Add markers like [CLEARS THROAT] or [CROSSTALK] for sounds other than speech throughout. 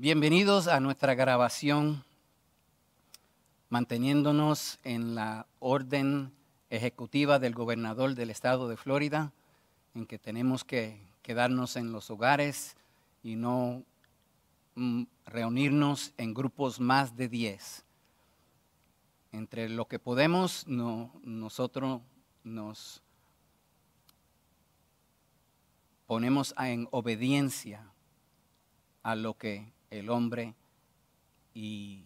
Bienvenidos a nuestra grabación, manteniéndonos en la orden ejecutiva del gobernador del estado de Florida, en que tenemos que quedarnos en los hogares y no mm, reunirnos en grupos más de 10. Entre lo que podemos, nosotros nos ponemos en obediencia a lo que el hombre y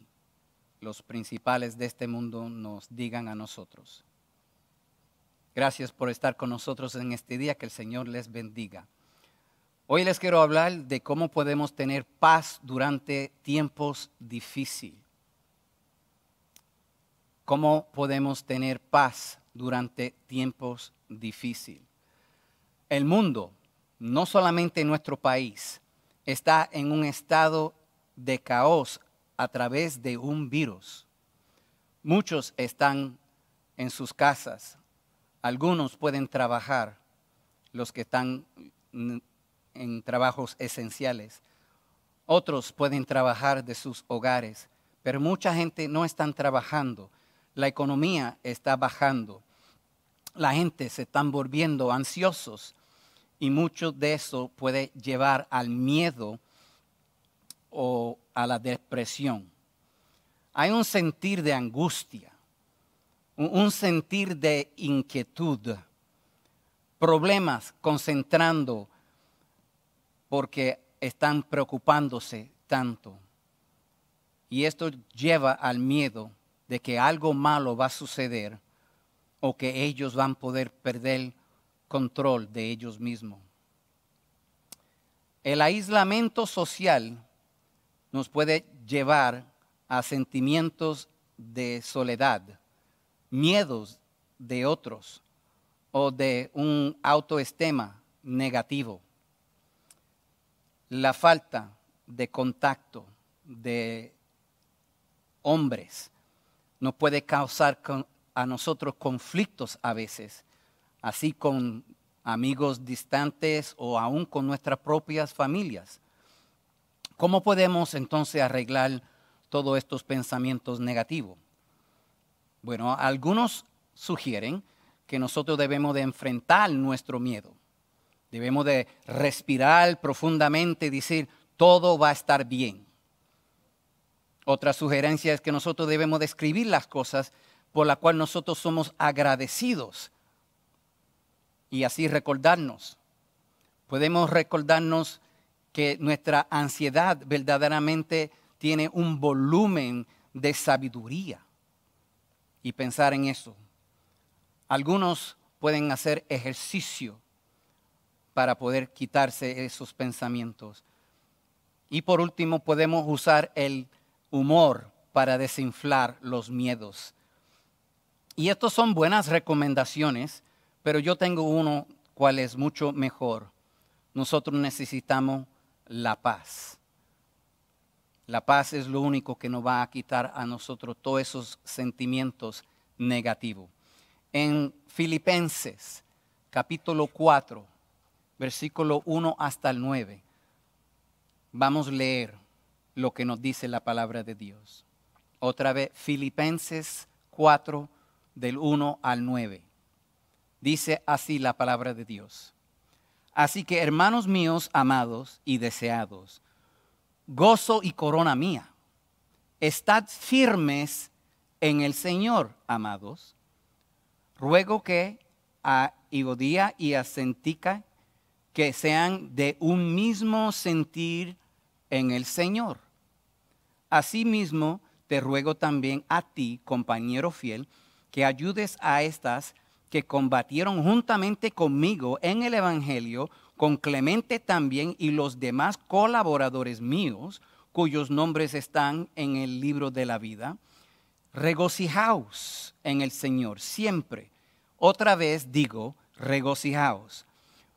los principales de este mundo nos digan a nosotros. Gracias por estar con nosotros en este día, que el Señor les bendiga. Hoy les quiero hablar de cómo podemos tener paz durante tiempos difíciles. ¿Cómo podemos tener paz durante tiempos difíciles? El mundo, no solamente nuestro país, está en un estado de caos a través de un virus. Muchos están en sus casas, algunos pueden trabajar, los que están en trabajos esenciales, otros pueden trabajar de sus hogares, pero mucha gente no está trabajando, la economía está bajando, la gente se está volviendo ansiosos, y mucho de eso puede llevar al miedo o a la depresión. Hay un sentir de angustia, un sentir de inquietud, problemas concentrando porque están preocupándose tanto. Y esto lleva al miedo de que algo malo va a suceder o que ellos van a poder perder control de ellos mismos. El aislamiento social nos puede llevar a sentimientos de soledad, miedos de otros o de un autoestima negativo. La falta de contacto de hombres nos puede causar a nosotros conflictos a veces así con amigos distantes o aún con nuestras propias familias. ¿Cómo podemos entonces arreglar todos estos pensamientos negativos? Bueno, algunos sugieren que nosotros debemos de enfrentar nuestro miedo. Debemos de respirar profundamente y decir, todo va a estar bien. Otra sugerencia es que nosotros debemos describir las cosas por las cuales nosotros somos agradecidos y así recordarnos. Podemos recordarnos que nuestra ansiedad verdaderamente tiene un volumen de sabiduría y pensar en eso. Algunos pueden hacer ejercicio para poder quitarse esos pensamientos. Y por último, podemos usar el humor para desinflar los miedos. Y estas son buenas recomendaciones pero yo tengo uno cual es mucho mejor. Nosotros necesitamos la paz. La paz es lo único que nos va a quitar a nosotros todos esos sentimientos negativos. En Filipenses capítulo 4, versículo 1 hasta el 9, vamos a leer lo que nos dice la palabra de Dios. Otra vez, Filipenses 4, del 1 al 9. Dice así la palabra de Dios. Así que, hermanos míos, amados y deseados, gozo y corona mía, estad firmes en el Señor, amados. Ruego que a Igodía y a Sentica que sean de un mismo sentir en el Señor. Asimismo, te ruego también a ti, compañero fiel, que ayudes a estas que combatieron juntamente conmigo en el Evangelio, con Clemente también y los demás colaboradores míos, cuyos nombres están en el libro de la vida. Regocijaos en el Señor siempre. Otra vez digo, regocijaos.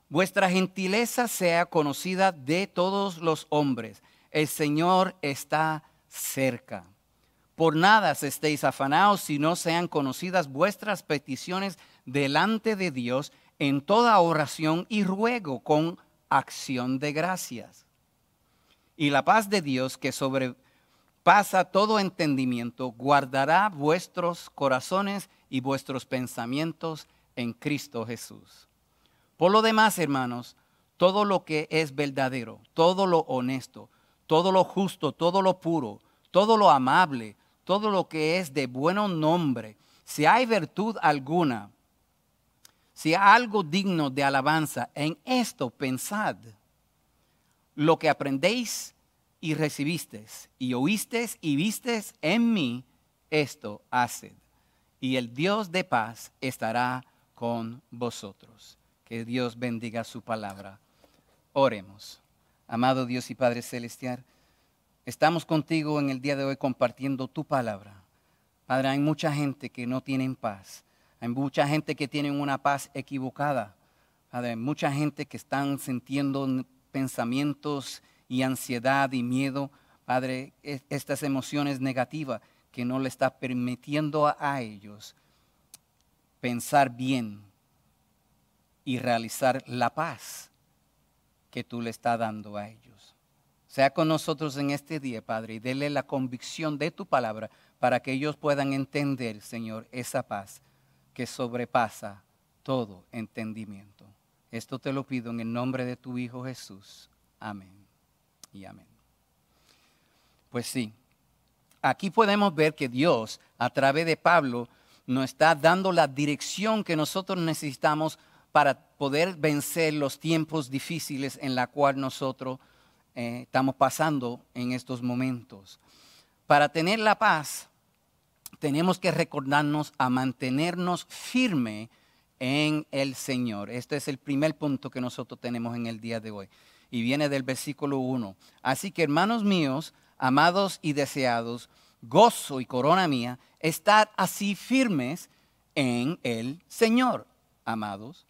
Vuestra gentileza sea conocida de todos los hombres. El Señor está cerca. Por nada estéis afanados si no sean conocidas vuestras peticiones delante de Dios en toda oración y ruego con acción de gracias. Y la paz de Dios que sobrepasa todo entendimiento guardará vuestros corazones y vuestros pensamientos en Cristo Jesús. Por lo demás, hermanos, todo lo que es verdadero, todo lo honesto, todo lo justo, todo lo puro, todo lo amable, todo lo que es de buen nombre, si hay virtud alguna, si algo digno de alabanza. En esto pensad lo que aprendéis y recibisteis y oísteis y visteis en mí, esto haced. Y el Dios de paz estará con vosotros. Que Dios bendiga su palabra. Oremos. Amado Dios y Padre Celestial, estamos contigo en el día de hoy compartiendo tu palabra. Padre, hay mucha gente que no tiene paz. Hay mucha gente que tiene una paz equivocada. Hay mucha gente que están sintiendo pensamientos y ansiedad y miedo. Padre, e, estas emociones negativas que no le está permitiendo a ellos pensar bien y realizar la paz que tú le estás dando a ellos. Sea con nosotros en este día, Padre, y déle la convicción de tu palabra para que ellos puedan entender, Señor, esa paz que sobrepasa todo entendimiento. Esto te lo pido en el nombre de tu Hijo Jesús. Amén y amén. Pues sí, aquí podemos ver que Dios, a través de Pablo, nos está dando la dirección que nosotros necesitamos para poder vencer los tiempos difíciles en la cual nosotros eh, estamos pasando en estos momentos. Para tener la paz, tenemos que recordarnos a mantenernos firme en el Señor. Este es el primer punto que nosotros tenemos en el día de hoy. Y viene del versículo 1. Así que hermanos míos, amados y deseados, gozo y corona mía, estar así firmes en el Señor, amados.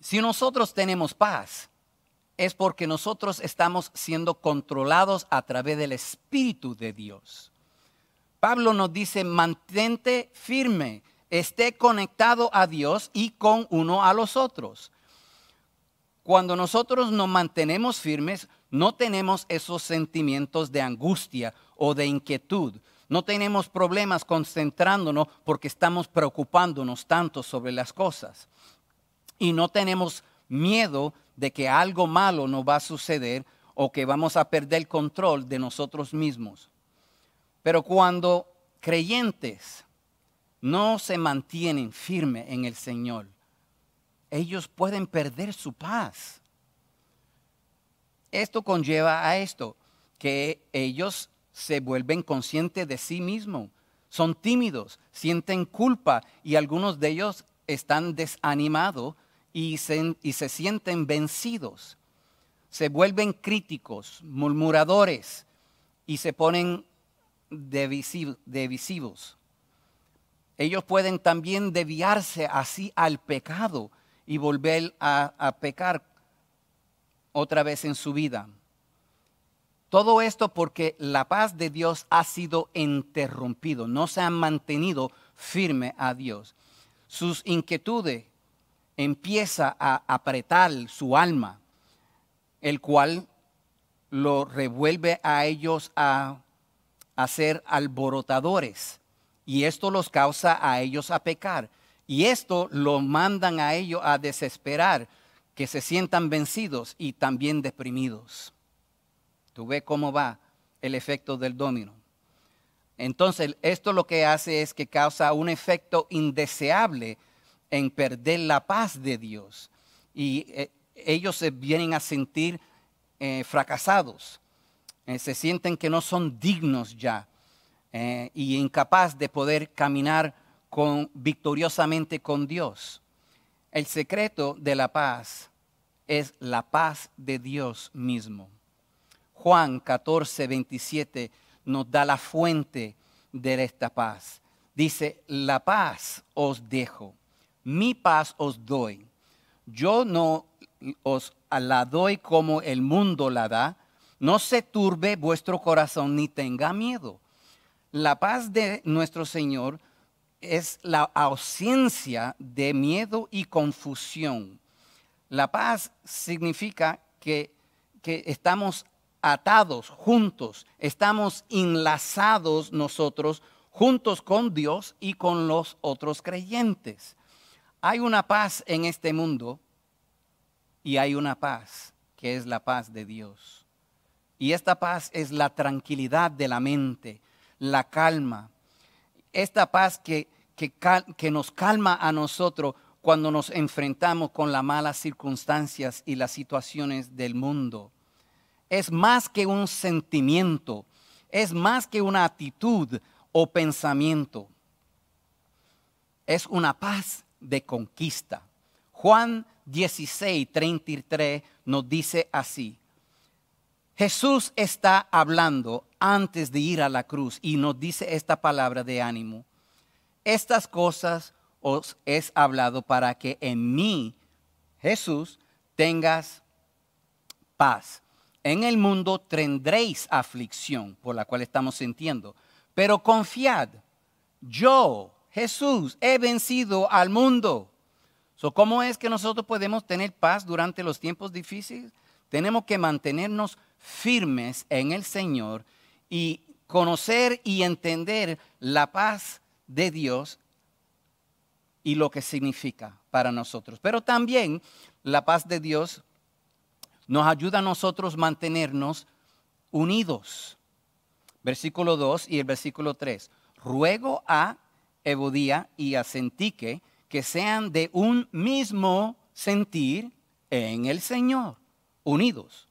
Si nosotros tenemos paz, es porque nosotros estamos siendo controlados a través del Espíritu de Dios. Pablo nos dice, mantente firme, esté conectado a Dios y con uno a los otros. Cuando nosotros nos mantenemos firmes, no tenemos esos sentimientos de angustia o de inquietud. No tenemos problemas concentrándonos porque estamos preocupándonos tanto sobre las cosas. Y no tenemos miedo de que algo malo nos va a suceder o que vamos a perder el control de nosotros mismos. Pero cuando creyentes no se mantienen firmes en el Señor, ellos pueden perder su paz. Esto conlleva a esto, que ellos se vuelven conscientes de sí mismos, son tímidos, sienten culpa y algunos de ellos están desanimados y se, y se sienten vencidos. Se vuelven críticos, murmuradores y se ponen divisivos. Ellos pueden también deviarse así al pecado y volver a, pecar otra vez en su vida. Todo esto porque la paz de Dios ha sido interrumpido, no se han mantenido firme a Dios. Sus inquietudes empieza a apretar su alma, el cual lo revuelve a ellos a a ser alborotadores y esto los causa a ellos a pecar. Y esto lo mandan a ellos a desesperar, que se sientan vencidos y también deprimidos. Tú ves cómo va el efecto del domino. Entonces, esto lo que hace es que causa un efecto indeseable en perder la paz de Dios. Y eh, ellos se vienen a sentir eh, fracasados. Eh, se sienten que no son dignos ya eh, y incapaz de poder caminar victoriosamente con Dios. El secreto de la paz es la paz de Dios mismo. Juan 14, 27 nos da la fuente de esta paz. Dice, la paz os dejo, mi paz os doy. Yo no os la doy como el mundo la da, no se turbe vuestro corazón ni tenga miedo. La paz de nuestro Señor es la ausencia de miedo y confusión. La paz significa que, que estamos atados juntos, estamos enlazados nosotros juntos con Dios y con los otros creyentes. Hay una paz en este mundo y hay una paz que es la paz de Dios. Y esta paz es la tranquilidad de la mente, la calma. Esta paz que, que nos calma a nosotros cuando nos enfrentamos con las malas circunstancias y las situaciones del mundo. Es más que un sentimiento, es más que una actitud o pensamiento. Es una paz de conquista. Juan 16, 33 nos dice así, Jesús está hablando antes de ir a la cruz y nos dice esta palabra de ánimo. Estas cosas os he hablado para que en mí, Jesús, tengas paz. En el mundo tendréis aflicción por la cual estamos sintiendo, pero confiad, yo, Jesús, he vencido al mundo. ¿Cómo es que nosotros podemos tener paz durante los tiempos difíciles? Tenemos que mantenernos firmes en el Señor y conocer y entender la paz de Dios y lo que significa para nosotros. Pero también la paz de Dios nos ayuda a nosotros mantenernos unidos. Versículo 2 y el versículo 3. Ruego a Ebodía y a Sentique que sean de un mismo sentir en el Señor, unidos.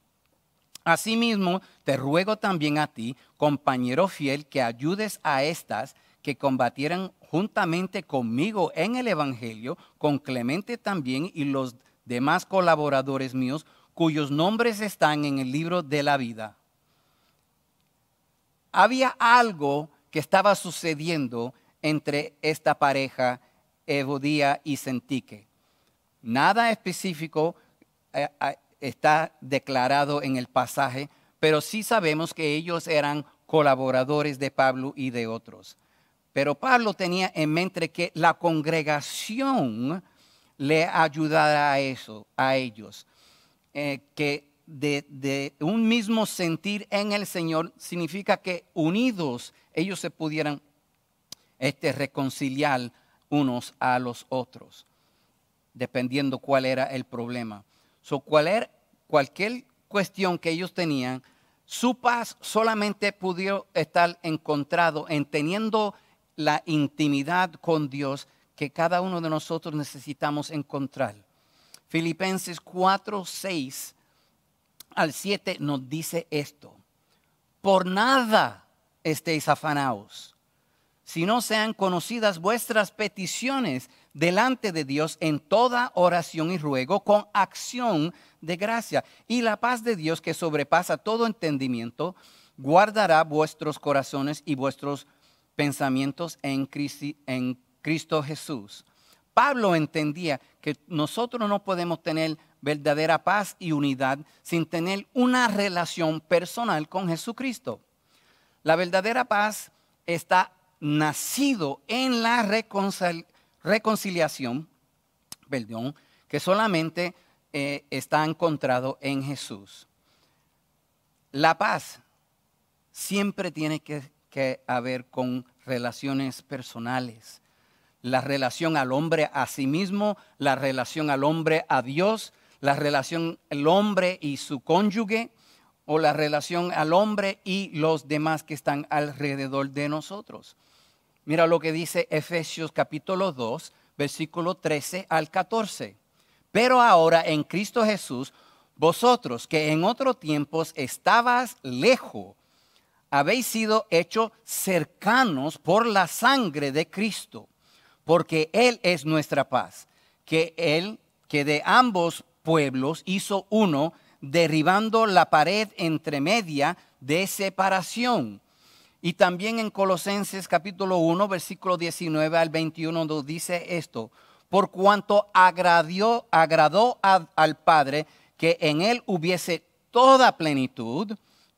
Asimismo, te ruego también a ti, compañero fiel, que ayudes a estas que combatieran juntamente conmigo en el Evangelio, con Clemente también y los demás colaboradores míos, cuyos nombres están en el libro de la vida. Había algo que estaba sucediendo entre esta pareja, Evodía y Sentique. Nada específico eh, eh, está declarado en el pasaje, pero sí sabemos que ellos eran colaboradores de Pablo y de otros. Pero Pablo tenía en mente que la congregación le ayudara a eso, a ellos. Eh, que de, de, un mismo sentir en el Señor significa que unidos ellos se pudieran este, reconciliar unos a los otros, dependiendo cuál era el problema. So, cual er, cualquier cuestión que ellos tenían, su paz solamente pudo estar encontrado en teniendo la intimidad con Dios que cada uno de nosotros necesitamos encontrar. Filipenses 4, 6 al 7 nos dice esto. Por nada estéis afanaos. Si no sean conocidas vuestras peticiones delante de Dios en toda oración y ruego con acción de gracia. Y la paz de Dios que sobrepasa todo entendimiento, guardará vuestros corazones y vuestros pensamientos en, en Cristo Jesús. Pablo entendía que nosotros no podemos tener verdadera paz y unidad sin tener una relación personal con Jesucristo. La verdadera paz está nacido en la reconciliación, perdón, que solamente eh, está encontrado en Jesús. La paz siempre tiene que, ver haber con relaciones personales. La relación al hombre a sí mismo, la relación al hombre a Dios, la relación al hombre y su cónyuge, o la relación al hombre y los demás que están alrededor de nosotros. Mira lo que dice Efesios capítulo 2, versículo 13 al 14. Pero ahora en Cristo Jesús, vosotros que en otros tiempos estabas lejos, habéis sido hechos cercanos por la sangre de Cristo, porque Él es nuestra paz, que Él, que de ambos pueblos hizo uno, derribando la pared entre de separación y también en Colosenses capítulo 1, versículo 19 al 21 donde dice esto, por cuanto agradió, agradó al Padre que en Él hubiese toda plenitud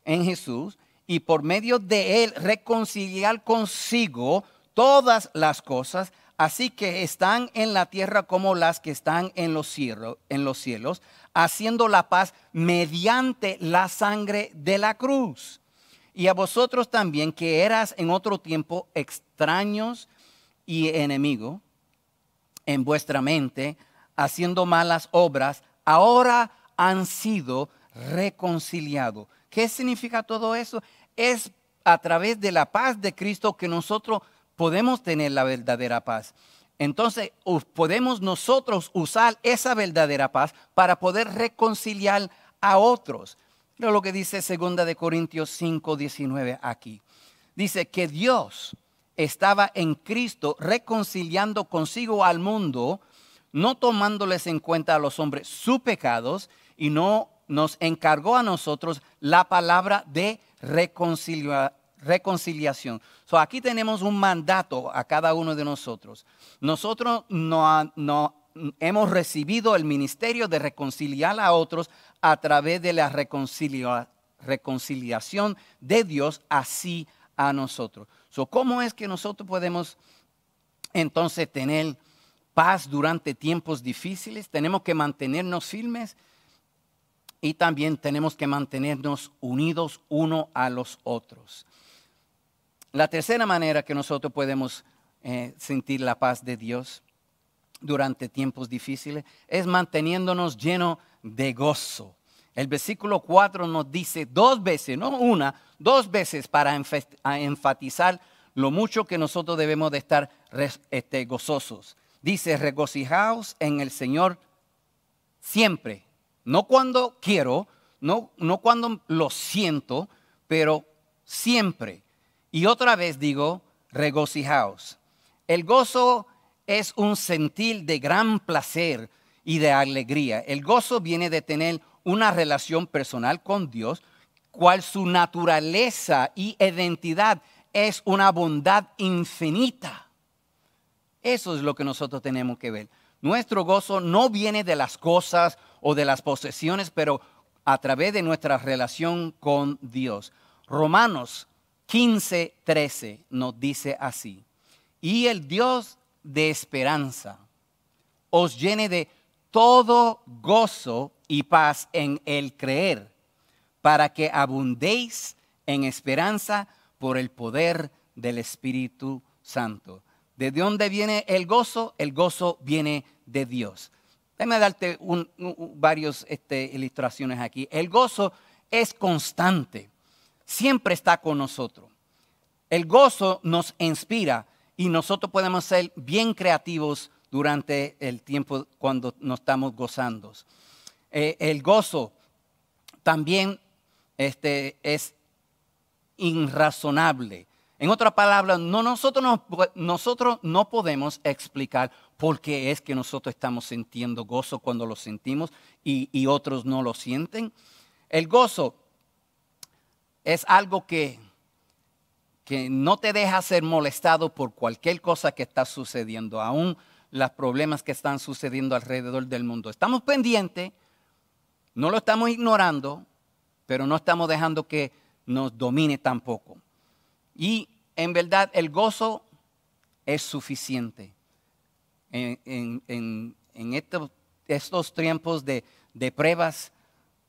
en Jesús y por medio de Él reconciliar consigo todas las cosas, así que están en la tierra como las que están en los cielos, haciendo la paz mediante la sangre de la cruz y a vosotros también que eras en otro tiempo extraños y enemigos en vuestra mente, haciendo malas obras, ahora han sido reconciliados. ¿Qué significa todo eso? Es a través de la paz de Cristo que nosotros podemos tener la verdadera paz. Entonces, podemos nosotros usar esa verdadera paz para poder reconciliar a otros lo que dice 2 de Corintios 5, 19 aquí. Dice que Dios estaba en Cristo reconciliando consigo al mundo, no tomándoles en cuenta a los hombres sus pecados y no nos encargó a nosotros la palabra de reconciliación. aquí tenemos un mandato a cada uno de nosotros. Nosotros no, no hemos recibido el ministerio de reconciliar a otros a través de la reconciliación de Dios así a nosotros. ¿Cómo es que nosotros podemos entonces tener paz durante tiempos difíciles? Tenemos que mantenernos firmes y también tenemos que mantenernos unidos uno a los otros. La tercera manera que nosotros podemos eh, sentir la paz de Dios durante tiempos difíciles es manteniéndonos llenos de gozo. El versículo 4 nos dice dos veces, no una, dos veces para enfatizar lo mucho que nosotros debemos de estar este, gozosos. Dice, regocijaos en el Señor siempre, no cuando quiero, no, no cuando lo siento, pero siempre. Y otra vez digo, regocijaos. El gozo es un sentir de gran placer, y de alegría. El gozo viene de tener una relación personal con Dios, cual su naturaleza y identidad es una bondad infinita. Eso es lo que nosotros tenemos que ver. Nuestro gozo no viene de las cosas o de las posesiones, pero a través de nuestra relación con Dios. Romanos 15, 13 nos dice así, y el Dios de esperanza os llene de todo gozo y paz en el creer, para que abundéis en esperanza por el poder del Espíritu Santo. ¿De dónde viene el gozo? El gozo viene de Dios. Déjame darte este, ilustraciones aquí. El gozo es constante, siempre está con nosotros. El gozo nos inspira y nosotros podemos ser bien creativos durante el tiempo cuando nos estamos gozando. Eh, el gozo también este, es irrazonable. En otras palabras, no, nosotros, no, nosotros no podemos explicar por qué es que nosotros estamos sintiendo gozo cuando lo sentimos y, y otros no lo sienten. El gozo es algo que, que no te deja ser molestado por cualquier cosa que está sucediendo, aún los problemas que están sucediendo alrededor del mundo. Estamos pendientes, no lo estamos ignorando, pero no estamos dejando que nos domine tampoco. Y en verdad el gozo es suficiente. En, estos, tiempos de, pruebas,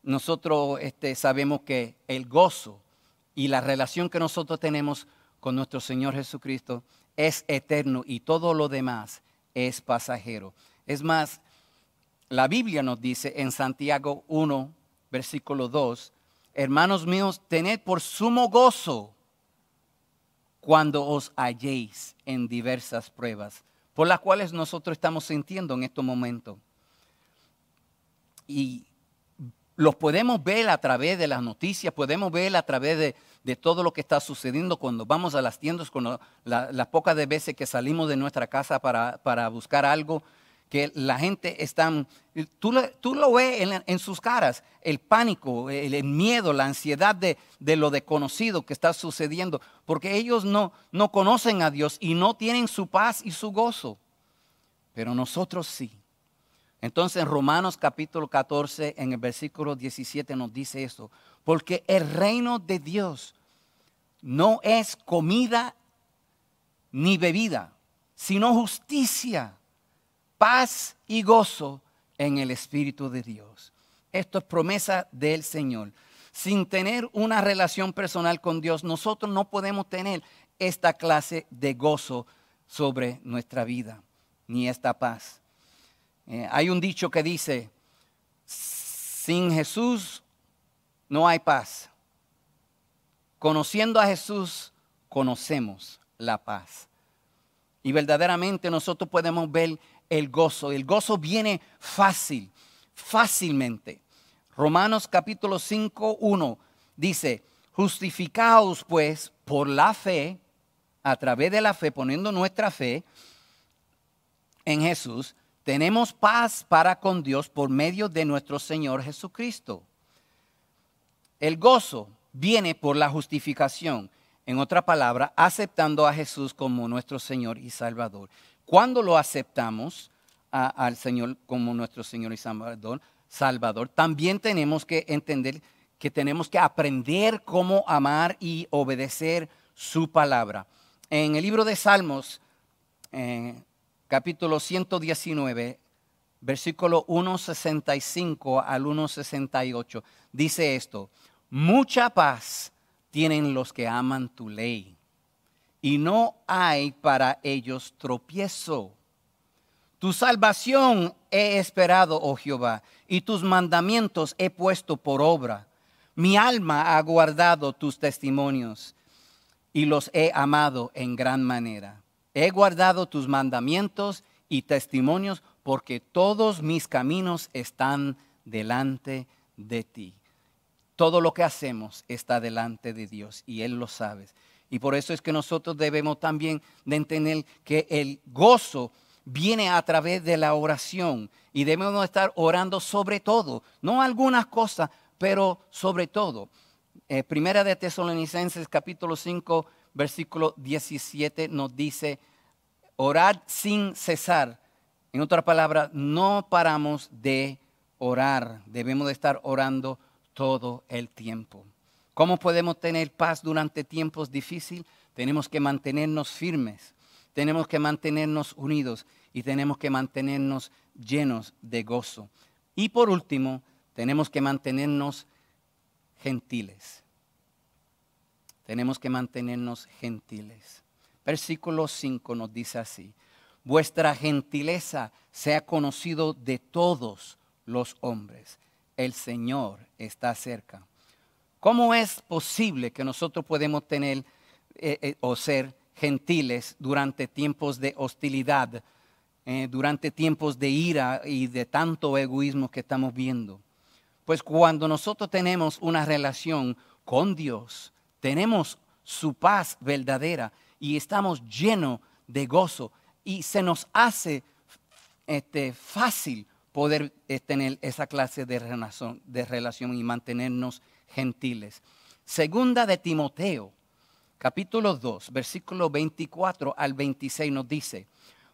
nosotros este, sabemos que el gozo y la relación que nosotros tenemos con nuestro Señor Jesucristo es eterno y todo lo demás es pasajero. Es más, la Biblia nos dice en Santiago 1, versículo 2, hermanos míos, tened por sumo gozo cuando os halléis en diversas pruebas, por las cuales nosotros estamos sintiendo en estos momentos. Y los podemos ver a través de las noticias, podemos ver a través de, de todo lo que está sucediendo cuando vamos a las tiendas, cuando las la pocas de veces que salimos de nuestra casa para, buscar algo, que la gente está, tú, lo, tú ves en, sus caras, el pánico, el, miedo, la ansiedad de, lo desconocido que está sucediendo, porque ellos no, no conocen a Dios y no tienen su paz y su gozo, pero nosotros sí. Entonces en Romanos capítulo 14 en el versículo 17 nos dice esto, porque el reino de Dios no es comida ni bebida, sino justicia, paz y gozo en el Espíritu de Dios. Esto es promesa del Señor. Sin tener una relación personal con Dios, nosotros no podemos tener esta clase de gozo sobre nuestra vida, ni esta paz. Eh, hay un dicho que dice, sin Jesús no hay paz. Conociendo a Jesús, conocemos la paz. Y verdaderamente nosotros podemos ver el gozo. El gozo viene fácil, fácilmente. Romanos capítulo 5, 1 dice, justificaos pues por la fe, a través de la fe, poniendo nuestra fe en Jesús, tenemos paz para con Dios por medio de nuestro Señor Jesucristo el gozo viene por la justificación. En otra palabra, aceptando a Jesús como nuestro Señor y Salvador. Cuando lo aceptamos al Señor como nuestro Señor y Salvador, también tenemos que entender que tenemos que aprender cómo amar y obedecer su palabra. En el libro de Salmos, eh, capítulo 119, versículo 1.65 al 1.68, dice esto. Mucha paz tienen los que aman tu ley, y no hay para ellos tropiezo. Tu salvación he esperado, oh Jehová, y tus mandamientos he puesto por obra. Mi alma ha guardado tus testimonios y los he amado en gran manera. He guardado tus mandamientos y testimonios porque todos mis caminos están delante de ti. Todo lo que hacemos está delante de Dios y Él lo sabe. Y por eso es que nosotros debemos también entender que el gozo viene a través de la oración y debemos estar orando sobre todo, no algunas cosas, pero sobre todo. Eh, primera de Tesalonicenses capítulo 5 versículo 17 nos dice, orad sin cesar. En otra palabra, no paramos de orar, debemos de estar orando todo el tiempo. ¿Cómo podemos tener paz durante tiempos difíciles? Tenemos que mantenernos firmes, tenemos que mantenernos unidos y tenemos que mantenernos llenos de gozo. Y por último, tenemos que mantenernos gentiles. Tenemos que mantenernos gentiles. Versículo 5 nos dice así, vuestra gentileza sea conocido de todos los hombres el Señor está cerca. ¿Cómo es posible que nosotros podemos tener eh, eh, o ser gentiles durante tiempos de hostilidad, eh, durante tiempos de ira y de tanto egoísmo que estamos viendo? Pues cuando nosotros tenemos una relación con Dios, tenemos su paz verdadera y estamos llenos de gozo y se nos hace este, fácil poder tener esa clase de relación, y mantenernos gentiles. Segunda de Timoteo, capítulo 2, versículo 24 al 26 nos dice,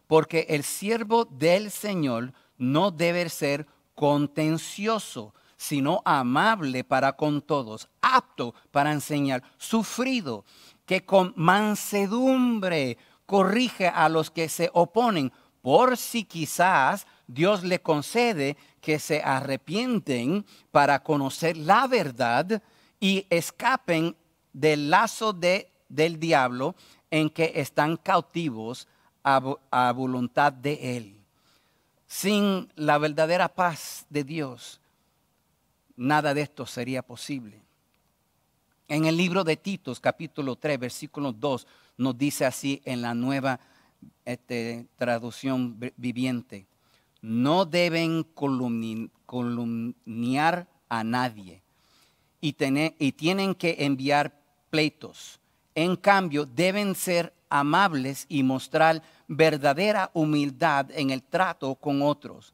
porque el siervo del Señor no debe ser contencioso, sino amable para con todos, apto para enseñar, sufrido, que con mansedumbre corrige a los que se oponen, por si quizás Dios le concede que se arrepienten para conocer la verdad y escapen del lazo de, del diablo en que están cautivos a, voluntad de él. Sin la verdadera paz de Dios, nada de esto sería posible. En el libro de Titos, capítulo 3, versículo 2, nos dice así en la nueva este, traducción viviente no deben columniar a nadie y, y tienen que enviar pleitos. En cambio, deben ser amables y mostrar verdadera humildad en el trato con otros.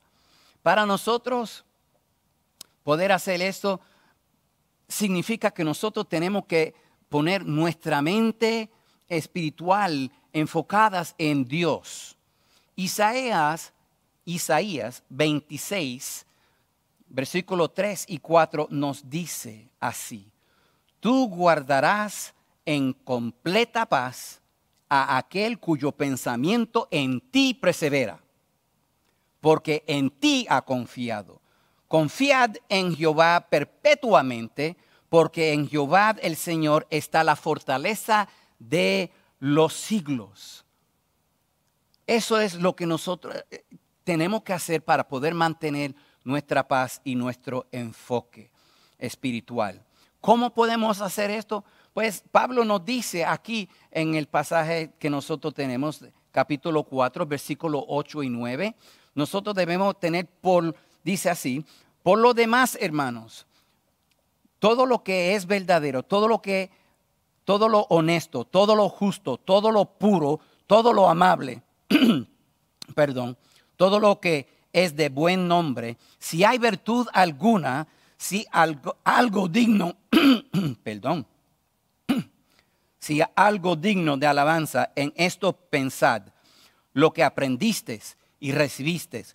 Para nosotros, poder hacer esto significa que nosotros tenemos que poner nuestra mente espiritual enfocadas en Dios. Isaías Isaías 26, versículo 3 y 4 nos dice así, tú guardarás en completa paz a aquel cuyo pensamiento en ti persevera, porque en ti ha confiado. Confiad en Jehová perpetuamente, porque en Jehová el Señor está la fortaleza de los siglos. Eso es lo que nosotros tenemos que hacer para poder mantener nuestra paz y nuestro enfoque espiritual. ¿Cómo podemos hacer esto? Pues Pablo nos dice aquí en el pasaje que nosotros tenemos, capítulo 4, versículos 8 y 9, nosotros debemos tener por, dice así, por lo demás, hermanos, todo lo que es verdadero, todo lo que, todo lo honesto, todo lo justo, todo lo puro, todo lo amable, [CLEARS THROAT] perdón, todo lo que es de buen nombre, si hay virtud alguna, si algo, digno, [CLEARS THROAT] perdón, [CLEARS THROAT] si algo digno de alabanza, en esto pensad, lo que aprendiste y recibiste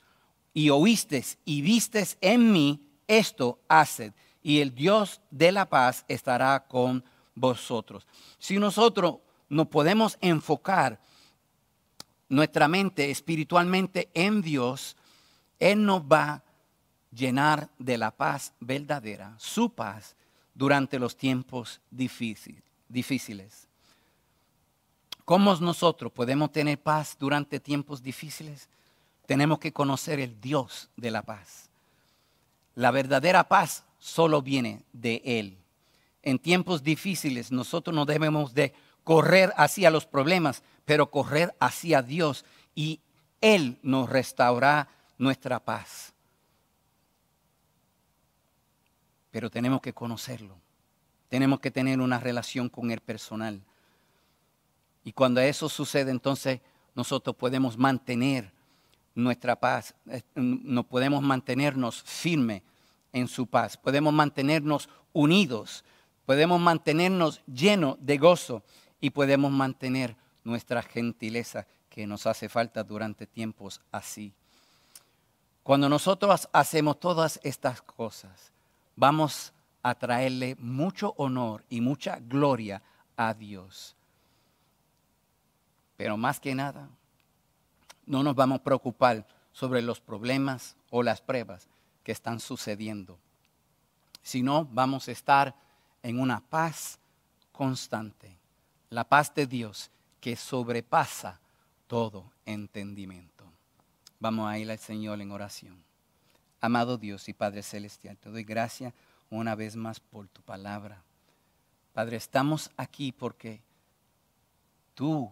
y oísteis y visteis en mí, esto haced, y el Dios de la paz estará con vosotros. Si nosotros nos podemos enfocar nuestra mente espiritualmente en Dios, Él nos va a llenar de la paz verdadera, su paz, durante los tiempos difíciles. ¿Cómo nosotros podemos tener paz durante tiempos difíciles? Tenemos que conocer el Dios de la paz. La verdadera paz solo viene de Él. En tiempos difíciles nosotros no debemos de correr hacia los problemas, pero correr hacia Dios y Él nos restaurará nuestra paz. Pero tenemos que conocerlo, tenemos que tener una relación con Él personal. Y cuando eso sucede, entonces nosotros podemos mantener nuestra paz, eh, no podemos mantenernos firmes en su paz, podemos mantenernos unidos, podemos mantenernos llenos de gozo y podemos mantener nuestra gentileza que nos hace falta durante tiempos así. Cuando nosotros hacemos todas estas cosas, vamos a traerle mucho honor y mucha gloria a Dios. Pero más que nada, no nos vamos a preocupar sobre los problemas o las pruebas que están sucediendo, sino vamos a estar en una paz constante la paz de Dios que sobrepasa todo entendimiento. Vamos a ir al Señor en oración. Amado Dios y Padre Celestial, te doy gracias una vez más por tu palabra. Padre, estamos aquí porque tú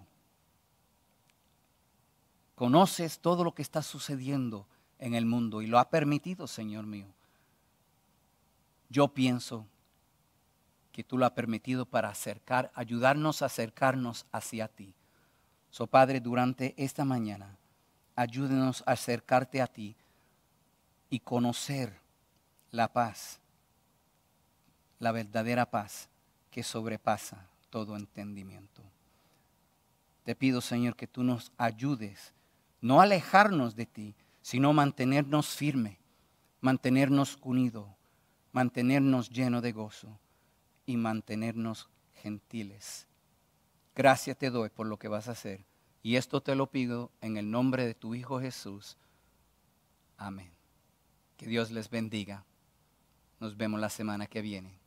conoces todo lo que está sucediendo en el mundo y lo ha permitido, Señor mío. Yo pienso que tú lo has permitido para acercar, ayudarnos a acercarnos hacia ti. So, Padre, durante esta mañana, ayúdenos a acercarte a ti y conocer la paz, la verdadera paz que sobrepasa todo entendimiento. Te pido, Señor, que tú nos ayudes, no alejarnos de ti, sino mantenernos firme, mantenernos unidos, mantenernos llenos de gozo y mantenernos gentiles. Gracias te doy por lo que vas a hacer. Y esto te lo pido en el nombre de tu Hijo Jesús. Amén. Que Dios les bendiga. Nos vemos la semana que viene.